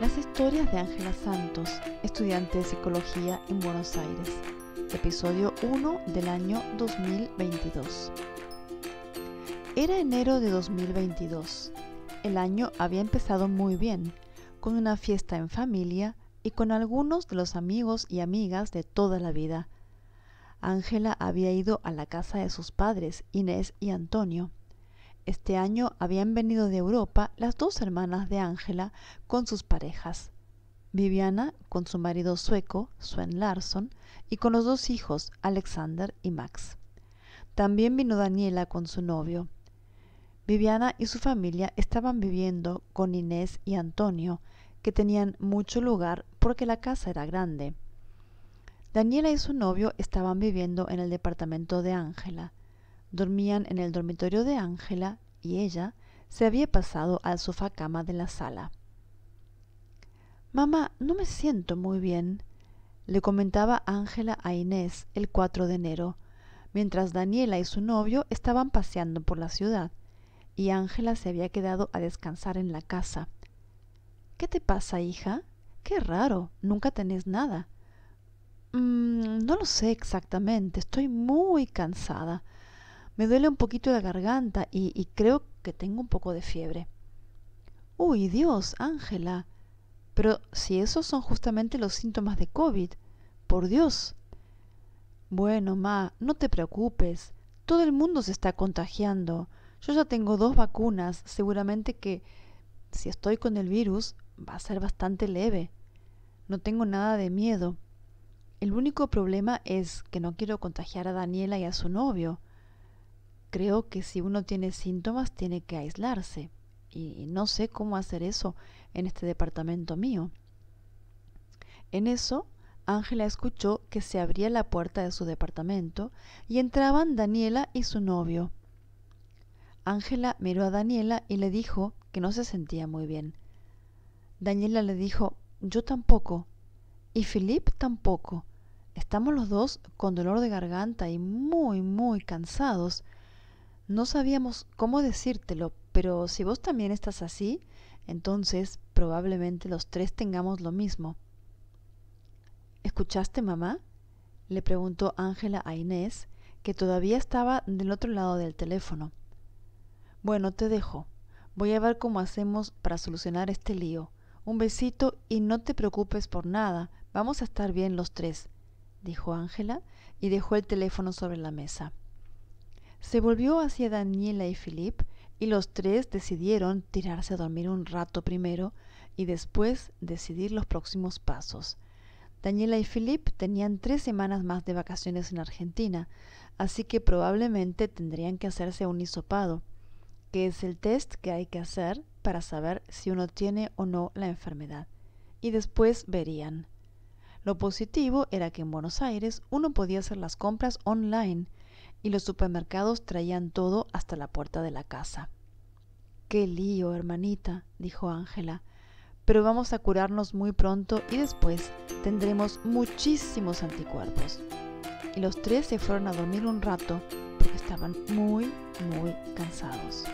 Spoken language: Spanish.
Las historias de Ángela Santos, estudiante de psicología en Buenos Aires, episodio 1 del año 2022. Era enero de 2022. El año había empezado muy bien, con una fiesta en familia y con algunos de los amigos y amigas de toda la vida. Ángela había ido a la casa de sus padres, Inés y Antonio. Este año habían venido de Europa las dos hermanas de Ángela con sus parejas, Viviana con su marido sueco, Sven Larsson, y con los dos hijos, Alexander y Max. También vino Daniela con su novio. Viviana y su familia estaban viviendo con Inés y Antonio, que tenían mucho lugar porque la casa era grande. Daniela y su novio estaban viviendo en el departamento de Ángela dormían en el dormitorio de Ángela y ella se había pasado al sofá cama de la sala. Mamá, no me siento muy bien, le comentaba Ángela a Inés el 4 de enero, mientras Daniela y su novio estaban paseando por la ciudad y Ángela se había quedado a descansar en la casa. ¿Qué te pasa, hija? Qué raro, nunca tenés nada. Mm, no lo sé exactamente, estoy muy cansada. Me duele un poquito la garganta y, y creo que tengo un poco de fiebre. Uy, Dios, Ángela. Pero si esos son justamente los síntomas de COVID. Por Dios. Bueno, Ma, no te preocupes. Todo el mundo se está contagiando. Yo ya tengo dos vacunas. Seguramente que si estoy con el virus va a ser bastante leve. No tengo nada de miedo. El único problema es que no quiero contagiar a Daniela y a su novio creo que si uno tiene síntomas tiene que aislarse. Y, no sé cómo hacer eso en este departamento mío. En eso, Ángela escuchó que se abría la puerta de su departamento y entraban Daniela y su novio. Ángela miró a Daniela y le dijo que no se sentía muy bien. Daniela le dijo, yo tampoco. Y Philip tampoco. Estamos los dos con dolor de garganta y muy, muy cansados. No sabíamos cómo decírtelo, pero si vos también estás así, entonces probablemente los tres tengamos lo mismo. ¿Escuchaste, mamá? le preguntó Ángela a Inés, que todavía estaba del otro lado del teléfono. Bueno, te dejo. Voy a ver cómo hacemos para solucionar este lío. Un besito y no te preocupes por nada. Vamos a estar bien los tres, dijo Ángela y dejó el teléfono sobre la mesa. Se volvió hacia Daniela y Philip y los tres decidieron tirarse a dormir un rato primero y después decidir los próximos pasos. Daniela y Philip tenían tres semanas más de vacaciones en Argentina, así que probablemente tendrían que hacerse un hisopado, que es el test que hay que hacer para saber si uno tiene o no la enfermedad. Y después verían. Lo positivo era que en Buenos Aires uno podía hacer las compras online y los supermercados traían todo hasta la puerta de la casa. Qué lío, hermanita, dijo Ángela, pero vamos a curarnos muy pronto y después tendremos muchísimos anticuerpos. Y los tres se fueron a dormir un rato porque estaban muy, muy cansados.